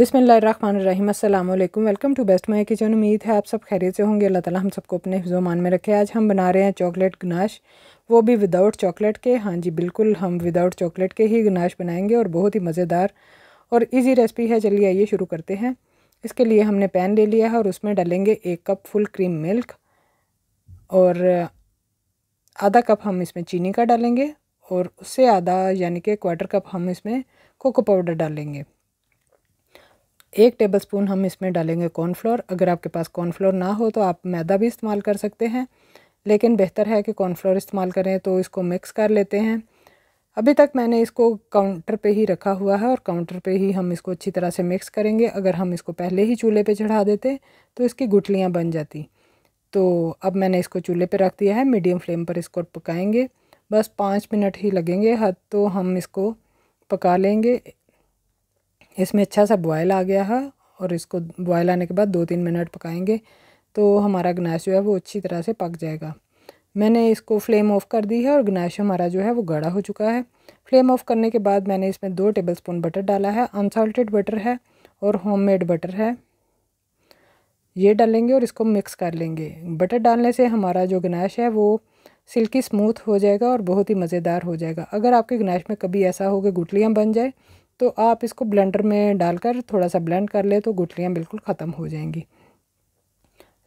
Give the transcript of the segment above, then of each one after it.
अस्सलाम वालेकुम welcome to best my kitchen उम्मीद है आप सब खैरियत से होंगे अल्लाह ताला हम सबको अपने हिफ्जोमान में रखे आज हम बना रहे हैं चॉकलेट गनाश वो भी विदाउट चॉकलेट के हाँ जी बिल्कुल हम विदाउट चॉकलेट के ही गनाश बनाएंगे और बहुत ही मज़ेदार और इजी रेसिपी है चलिए आइए शुरू करते हैं इसके लिए हमने पैन ले लिया है और उसमें डालेंगे एक कप फुल क्रीम मिल्क और आधा कप हम इसमें चीनी का डालेंगे और उससे आधा यानी कि क्वार्टर कप हम इसमें कोको पाउडर डालेंगे एक टेबलस्पून हम इसमें डालेंगे कॉर्नफ्लोर अगर आपके पास कॉर्नफ्लोर ना हो तो आप मैदा भी इस्तेमाल कर सकते हैं लेकिन बेहतर है कि कॉर्नफ्लोर इस्तेमाल करें तो इसको मिक्स कर लेते हैं अभी तक मैंने इसको काउंटर पे ही रखा हुआ है और काउंटर पे ही हम इसको अच्छी तरह से मिक्स करेंगे अगर हम इसको पहले ही चूल्हे पे चढ़ा देते तो इसकी गुटलियाँ बन जाती तो अब मैंने इसको चूल्हे पे रख दिया है मीडियम फ्लेम पर इसको पकाएंगे बस पाँच मिनट ही लगेंगे हद तो हम इसको पका लेंगे इसमें अच्छा सा बॉयल आ गया है और इसको बॉयल आने के बाद दो तीन मिनट पकाएंगे तो हमारा गनाश जो है वो अच्छी तरह से पक जाएगा मैंने इसको फ्लेम ऑफ़ कर दी है और गनाश हमारा जो है वो गाढ़ा हो चुका है फ्लेम ऑफ़ करने के बाद मैंने इसमें दो टेबल स्पून बटर डाला है अनसाल्टेड बटर है और होम बटर है ये डालेंगे और इसको मिक्स कर लेंगे बटर डालने से हमारा जो गनाश है वो सिल्की स्मूथ हो जाएगा और बहुत ही मज़ेदार हो जाएगा अगर आपके गनाश में कभी ऐसा हो कि गुटलियाँ बन जाए तो आप इसको ब्लेंडर में डालकर थोड़ा सा ब्लेंड कर ले तो गुठलियाँ बिल्कुल ख़त्म हो जाएंगी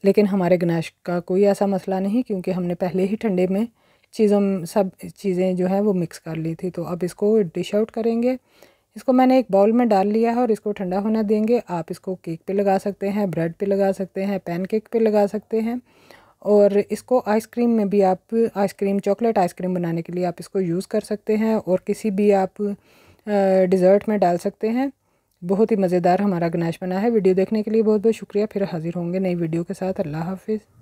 लेकिन हमारे गनाश का कोई ऐसा मसला नहीं क्योंकि हमने पहले ही ठंडे में चीज़ों सब चीज़ें जो हैं वो मिक्स कर ली थी तो अब इसको डिश आउट करेंगे इसको मैंने एक बाउल में डाल लिया है और इसको ठंडा होना देंगे आप इसको केक पे लगा सकते हैं ब्रेड पे लगा सकते हैं पैनकेक पे लगा सकते हैं और इसको आइसक्रीम में भी आप आइसक्रीम चॉकलेट आइसक्रीम बनाने के लिए आप इसको यूज़ कर सकते हैं और किसी भी आप डिज़र्ट में डाल सकते हैं बहुत ही मज़ेदार हमारा गनाश बना है वीडियो देखने के लिए बहुत बहुत शुक्रिया फिर हाज़िर होंगे नई वीडियो के साथ अल्लाह हाफिज़